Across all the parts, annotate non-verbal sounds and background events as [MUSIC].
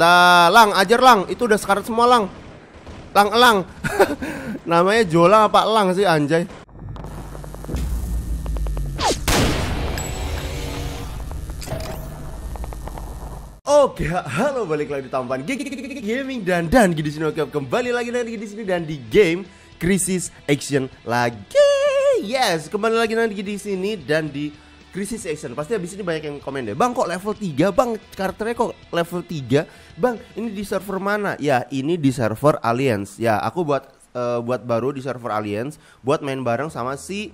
Nah, lang, ajar lang, itu udah sekarat semua lang. Lang elang. [LAUGHS] Namanya Jolang apa Elang sih anjay? Oke, halo balik lagi di tampan gaming dan dan di sini oke kembali lagi nanti di sini dan di game Crisis Action lagi. Yes, kembali lagi nanti di sini dan di krisis Action. Pasti habis ini banyak yang komen deh. Bang kok level 3? Bang karakternya kok level 3? Bang ini di server mana? Ya ini di server Alliance. Ya aku buat uh, buat baru di server Alliance. Buat main bareng sama si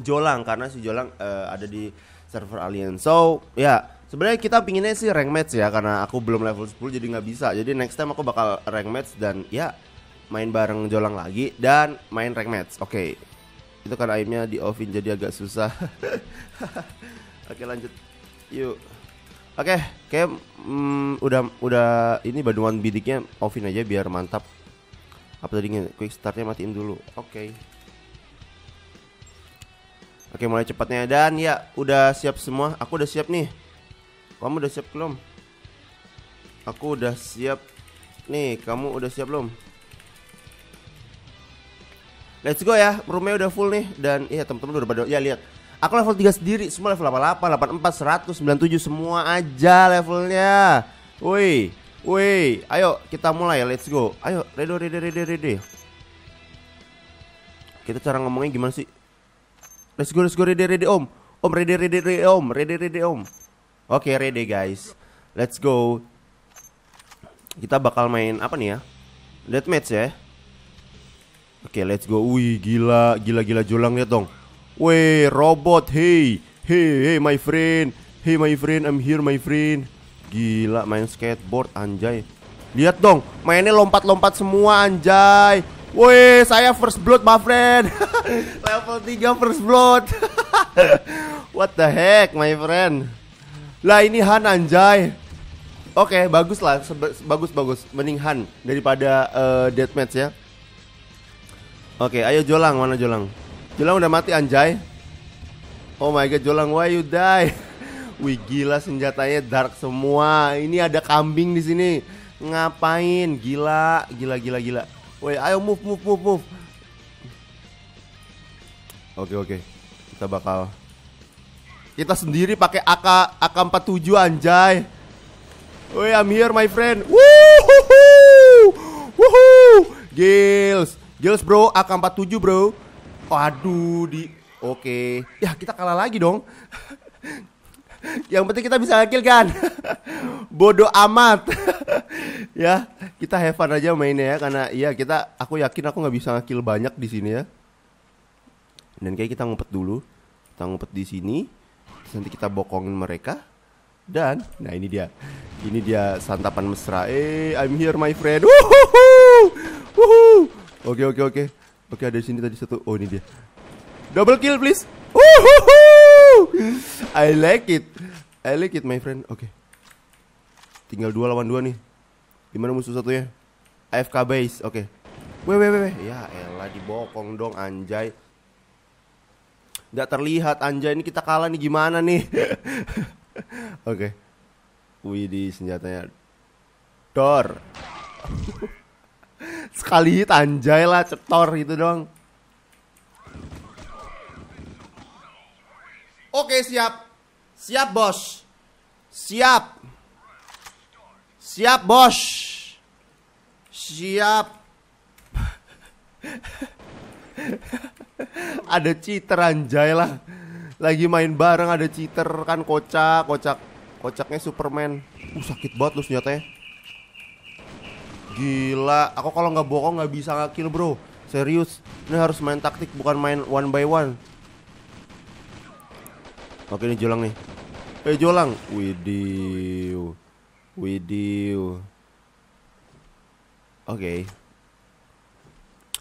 Jolang. Karena si Jolang uh, ada di server Alliance. So ya yeah, sebenarnya kita pinginnya sih rank match ya. Karena aku belum level 10 jadi nggak bisa. Jadi next time aku bakal rank match dan ya main bareng Jolang lagi. Dan main rank match. Oke. Okay itu kan aimnya di offin jadi agak susah [LAUGHS] oke lanjut yuk oke kayak mm, udah udah ini baduan bidiknya offin aja biar mantap apa tadi quick startnya matiin dulu oke okay. oke okay, mulai cepatnya dan ya udah siap semua aku udah siap nih kamu udah siap belum aku udah siap nih kamu udah siap belum Let's go ya, roomnya udah full nih dan iya teman-teman udah pada ya lihat. Aku level 3 sendiri, semua level 88, 84, 100, 97 semua aja levelnya. Woi, woi, ayo kita mulai, let's go. Ayo, ready, ready, ready, ready. Kita cara ngomongnya gimana sih? Let's go, let's go, ready, ready, om. Om, ready, ready, ready, om. Ready, ready, om. Oke, okay, ready, guys. Let's go. Kita bakal main apa nih ya? Deathmatch ya. Oke, okay, let's go. Wih, gila, gila, gila jolang lihat dong. Wih, robot, hey, hey, hey, my friend, hey, my friend, I'm here, my friend. Gila, main skateboard, anjay. Lihat dong, mainnya lompat-lompat semua, anjay. Weh, saya first blood, my friend. [LAUGHS] Level 3 first blood. [LAUGHS] What the heck, my friend. Lah, ini Han, anjay. Oke, okay, bagus lah, bagus-bagus, mending Han daripada uh, deathmatch ya. Oke, ayo Jolang, mana Jolang? Jolang udah mati anjay. Oh my god, Jolang why you die? [LAUGHS] Wih gila senjatanya dark semua. Ini ada kambing di sini. Ngapain? Gila, gila gila gila. Woi, ayo move move move move. Oke oke. Kita bakal kita sendiri pakai AK AK47 anjay. Woi, I'm here my friend. Woohoo! Woohoo! Gils. Jules bro, AK47 bro. Waduh, di oke. Okay. Ya kita kalah lagi dong. [LAUGHS] Yang penting kita bisa ngakil kan. [LAUGHS] Bodoh amat. [LAUGHS] ya, kita have fun aja mainnya ya karena ya, kita aku yakin aku nggak bisa ngakil banyak di sini ya. Dan kayak kita ngumpet dulu. Kita ngumpet di sini. nanti kita bokongin mereka. Dan nah ini dia. Ini dia santapan mesra. Eh, I'm here my friend. Wuhu! Wuhu! Oke oke oke. Oke ada di sini tadi satu. Oh ini dia. Double kill please. Uhuhu. I like it. I like it my friend. Oke. Okay. Tinggal dua lawan dua nih. Gimana musuh satunya? AFK base. Oke. Okay. Weh weh weh. Ya elah dibokong dong anjay. Gak terlihat anjay ini kita kalah nih gimana nih? [LAUGHS] Oke. okay. Widih senjatanya. Dor. [LAUGHS] sekali hit anjay lah cetor gitu dong. oke siap siap bos siap siap bos siap [LAUGHS] ada cheater anjay lah lagi main bareng ada cheater kan kocak kocak kocaknya Superman uh sakit banget lu senjatanya Gila, aku kalau nggak bohong nggak bisa ngakil bro. Serius, ini harus main taktik bukan main one by one. Oke ini jolang nih. Eh hey, jolang, widiu, widiu. Oke.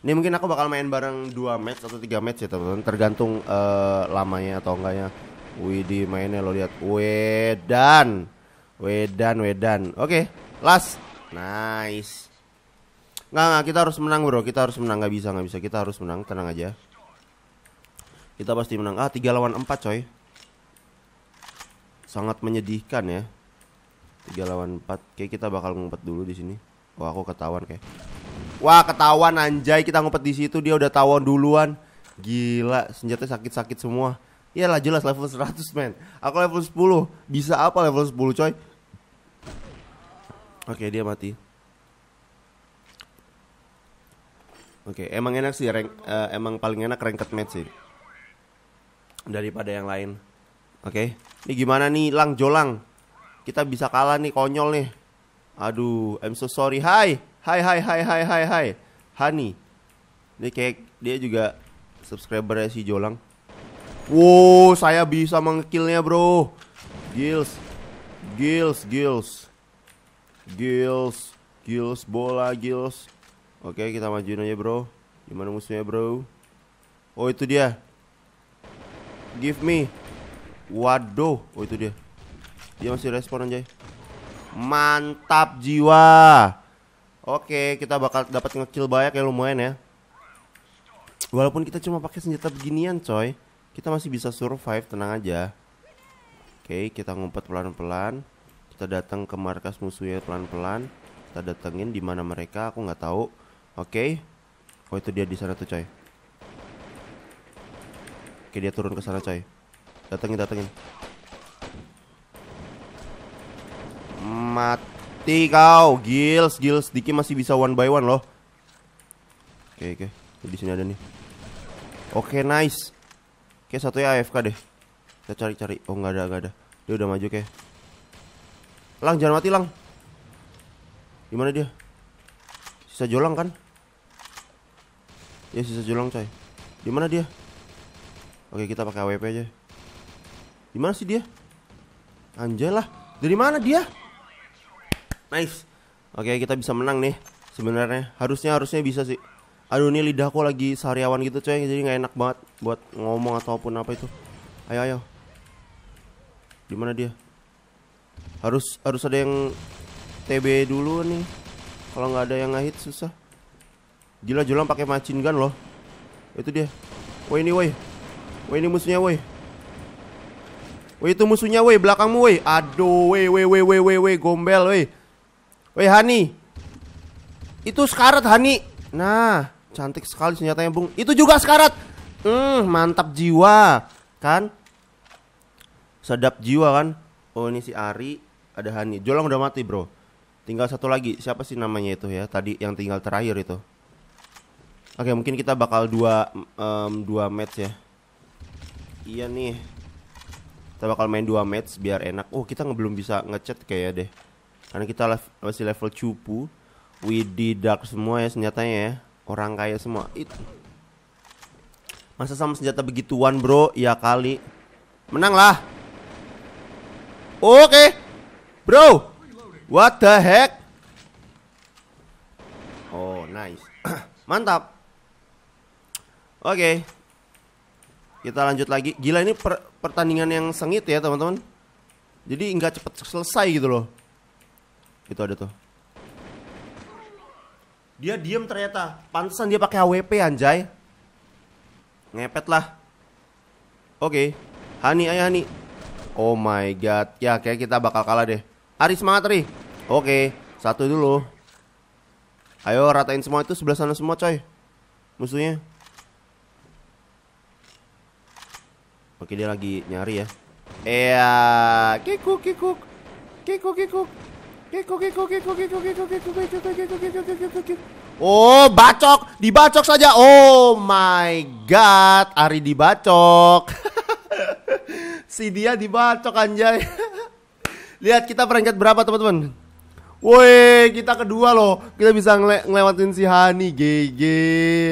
Ini mungkin aku bakal main bareng 2 match atau 3 match ya teman-teman Tergantung uh, lamanya atau enggaknya widi mainnya lo lihat Wedan Wedan Wedan Oke last Nice. Nggak, nggak, kita harus menang bro, kita harus menang, nggak bisa, nggak bisa, kita harus menang, tenang aja. Kita pasti menang. Ah, 3 lawan 4 coy. Sangat menyedihkan ya. 3 lawan 4. Kayak kita bakal ngumpet dulu di sini. Wah, aku ketahuan kayak. Wah, ketahuan anjay, kita ngumpet di situ, dia udah tawon duluan. Gila, senjata sakit-sakit semua. Iyalah jelas level 100 men. Aku level 10. Bisa apa level 10 coy? Oke, okay, dia mati. Oke, okay, emang enak sih rank uh, emang paling enak ranked match sih. Daripada yang lain. Oke. Okay. Ini gimana nih Lang Jolang? Kita bisa kalah nih konyol nih. Aduh, I'm so sorry. Hai. Hai hai hai hai hai hai. Hani. Ini kayak dia juga subscriber si Jolang. Wow, saya bisa mengkillnya bro. Gils. Gils, Gils. Gills, Gills bola Gills. Oke, kita majuin aja, Bro. Gimana musuhnya, Bro? Oh, itu dia. Give me. Waduh, oh itu dia. Dia masih respon aja. Mantap jiwa. Oke, kita bakal dapat ngekill banyak ya lumayan ya. Walaupun kita cuma pakai senjata beginian, coy. Kita masih bisa survive, tenang aja. Oke, kita ngumpet pelan-pelan kita datang ke markas musuhnya pelan-pelan kita datengin di mana mereka aku nggak tahu oke okay. oh itu dia di sana tuh coy oke dia turun ke sana coy datengin datengin mati kau gils gils Diki masih bisa one by one loh oke okay, oke okay. di sini ada nih oke okay, nice oke okay, satu ya AFK deh kita cari-cari oh nggak ada nggak ada dia udah maju kayak Lang jangan mati lang. Gimana dia? Sisa jolang kan? Ya sisa jolang coy. Gimana dia? Oke kita pakai AWP aja. Gimana sih dia? Anjay lah. Dari mana dia? Nice. Oke kita bisa menang nih. Sebenarnya harusnya harusnya bisa sih. Aduh ini lidahku lagi sariawan gitu coy Jadi gak enak banget buat ngomong ataupun apa itu Ayo ayo Gimana dia? harus harus ada yang TB dulu nih kalau nggak ada yang ngahit susah gila jualan pakai macin gun loh itu dia woi ini woi woi ini musuhnya woi woi itu musuhnya woi belakangmu woi aduh woi woi woi woi woi woi gombel woi woi Hani itu sekarat Hani nah cantik sekali senjatanya bung itu juga sekarat hmm mantap jiwa kan sedap jiwa kan oh ini si Ari ada Hani. Jolang udah mati bro. Tinggal satu lagi. Siapa sih namanya itu ya? Tadi yang tinggal terakhir itu. Oke mungkin kita bakal dua um, dua match ya. Iya nih. Kita bakal main dua match biar enak. Oh kita belum bisa ngechat kayak ya deh. Karena kita masih level cupu. We did dark semua ya senjatanya ya. Orang kaya semua. It. Masa sama senjata begituan bro? Ya kali. Menang lah. Oke. Okay. Bro, what the heck? Oh, nice. [CLEARS THROAT] Mantap. Oke. Okay. Kita lanjut lagi. Gila ini per pertandingan yang sengit ya, teman-teman. Jadi nggak cepet selesai gitu loh. Itu ada tuh. Dia diem ternyata. Pantesan dia pakai AWP anjay. Ngepet lah. Oke. Okay. Hani, ayo Hani. Oh my god. Ya, kayak kita bakal kalah deh. Ari semangat Ari. Oke, satu dulu. Ayo ratain semua itu sebelah sana semua coy. Musuhnya. Oke dia lagi nyari ya. Iya, kikuk kikuk. Kikuk kikuk. Kikuk kikuk kikuk kikuk kikuk kikuk kikuk kikuk kikuk kikuk kikuk. Oh, bacok, dibacok saja. Oh my god, Ari dibacok. si dia dibacok anjay. Lihat kita peringkat berapa teman-teman? Woi, kita kedua loh. Kita bisa ngele ngelewatin si Hani GG.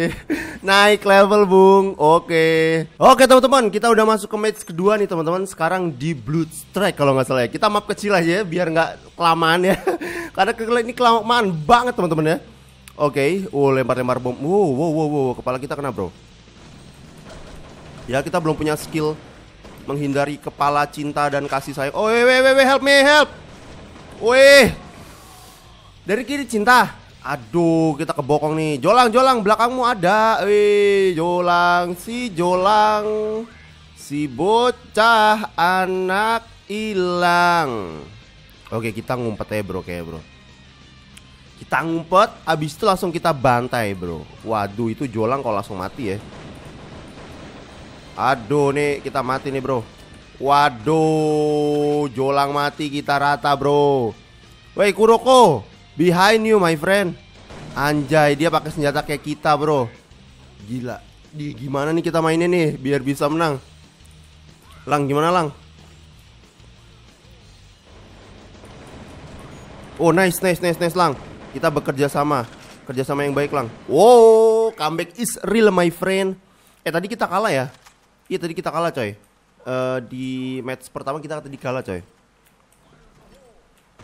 [LAUGHS] Naik level, Bung. Oke. Oke, teman-teman, kita udah masuk ke match kedua nih, teman-teman. Sekarang di Blood Strike kalau nggak salah ya. Kita map kecil aja ya, biar nggak kelamaan ya. [LAUGHS] Karena ini kelamaan banget, teman-teman ya. Oke, oh lempar-lempar bom. Wow, wow, wow, wow, kepala kita kena, Bro. Ya, kita belum punya skill menghindari kepala cinta dan kasih sayang. Oh, weh, weh, weh, help me, help. Weh. Dari kiri cinta. Aduh, kita kebokong nih. Jolang, Jolang, belakangmu ada. Weh, Jolang, si Jolang. Si bocah anak hilang. Oke, kita ngumpet ya, Bro, kayak Bro. Kita ngumpet, abis itu langsung kita bantai, Bro. Waduh, itu Jolang kalau langsung mati ya. Aduh nih kita mati nih bro Waduh Jolang mati kita rata bro Wey Kuroko Behind you my friend Anjay dia pakai senjata kayak kita bro Gila di gimana nih kita mainin nih biar bisa menang Lang gimana Lang Oh nice nice nice nice Lang Kita bekerja sama Kerjasama yang baik Lang Wow comeback is real my friend Eh tadi kita kalah ya Iya tadi kita kalah coy. Uh, di match pertama kita tadi kalah coy.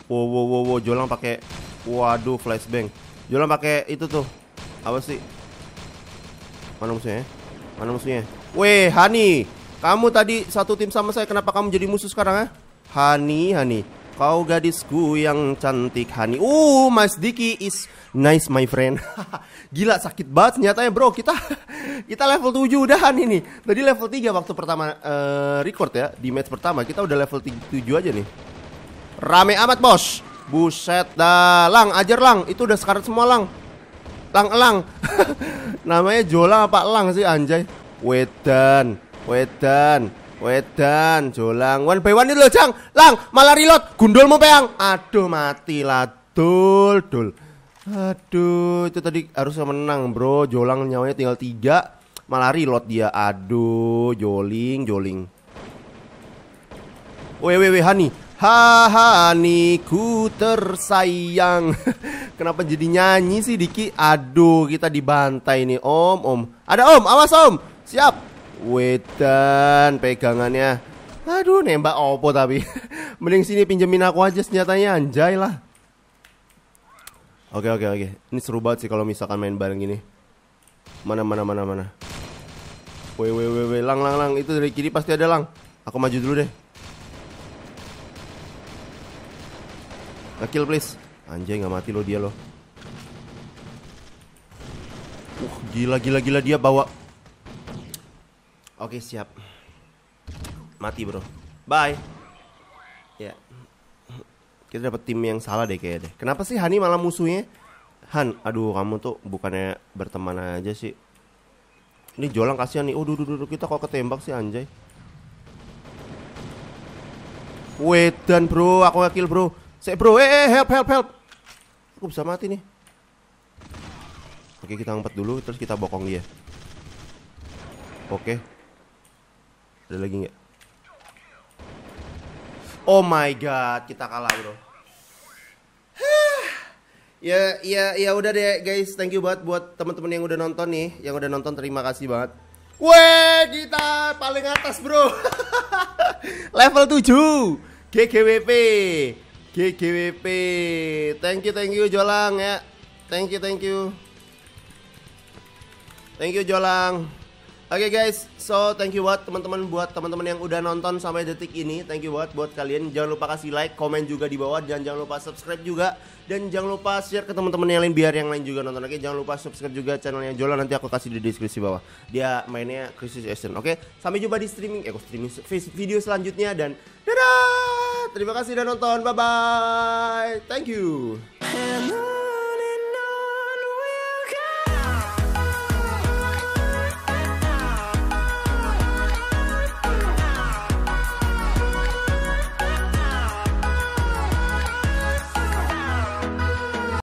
Wow wow wow, wow. Jolang pakai waduh flashbang. Jolang pakai itu tuh. Apa sih? Mana musuhnya? Mana musuhnya? Weh, Hani. Kamu tadi satu tim sama saya, kenapa kamu jadi musuh sekarang ya? Hani, Hani. Kau gadisku yang cantik Hani. Uh, Mas Diki is nice my friend. [LAUGHS] Gila sakit banget nyatanya bro. Kita [LAUGHS] kita level 7 udahan ini. Tadi level 3 waktu pertama uh, record ya di match pertama kita udah level 7 aja nih. Rame amat bos. Buset dah. Lang, ajar lang. Itu udah sekarat semua lang. Lang elang. [LAUGHS] Namanya Jolang apa elang sih anjay? Wedan. Wedan. Wedan, jolang, one by one itu loh, Jang. Lang, malah reload, gundulmu peang. Aduh, mati lah, dul, dul. Aduh, itu tadi harusnya menang, bro. Jolang nyawanya tinggal tiga, malah reload dia. Aduh, joling, joling. wew, wew, Hani. Ha, Hani, ku tersayang. [LAUGHS] Kenapa jadi nyanyi sih, Diki? Aduh, kita dibantai nih, Om, Om. Ada Om, awas Om. Siap. Wedan pegangannya. Aduh nembak opo tapi. [LAUGHS] Mending sini pinjemin aku aja senjatanya anjay lah. Oke oke oke. Ini seru banget sih kalau misalkan main bareng gini. Mana mana mana mana. Woi woi woi woi lang lang lang itu dari kiri pasti ada lang. Aku maju dulu deh. Kill please. Anjay nggak mati lo dia lo. Uh, gila gila gila dia bawa Oke siap Mati bro Bye Ya Kita dapet tim yang salah deh kayaknya deh Kenapa sih Hani malah musuhnya Han Aduh kamu tuh bukannya berteman aja sih Ini jolang kasihan nih Oh duduk kita kok ketembak sih anjay dan bro Aku kill bro Say bro eh, eh help help help Aku bisa mati nih Oke kita ngumpet dulu Terus kita bokong dia Oke ada lagi nggak? Oh my god, kita kalah bro. [SIGHS] ya, ya, ya udah deh guys, thank you banget buat teman-teman yang udah nonton nih, yang udah nonton terima kasih banget. Weh, kita paling atas bro. [LAUGHS] Level 7 GGWP, GGWP. Thank you, thank you Jolang ya. Thank you, thank you. Thank you Jolang. Oke okay guys, so thank you buat teman-teman buat teman-teman yang udah nonton sampai detik ini. Thank you buat buat kalian. Jangan lupa kasih like, komen juga di bawah dan jangan lupa subscribe juga dan jangan lupa share ke teman-teman yang lain biar yang lain juga nonton. lagi. okay? jangan lupa subscribe juga channelnya Jola nanti aku kasih di deskripsi bawah. Dia mainnya Crisis Action. Oke, okay? sampai jumpa di streaming eh streaming video selanjutnya dan dadah. Terima kasih udah nonton. Bye bye. Thank you. Hello.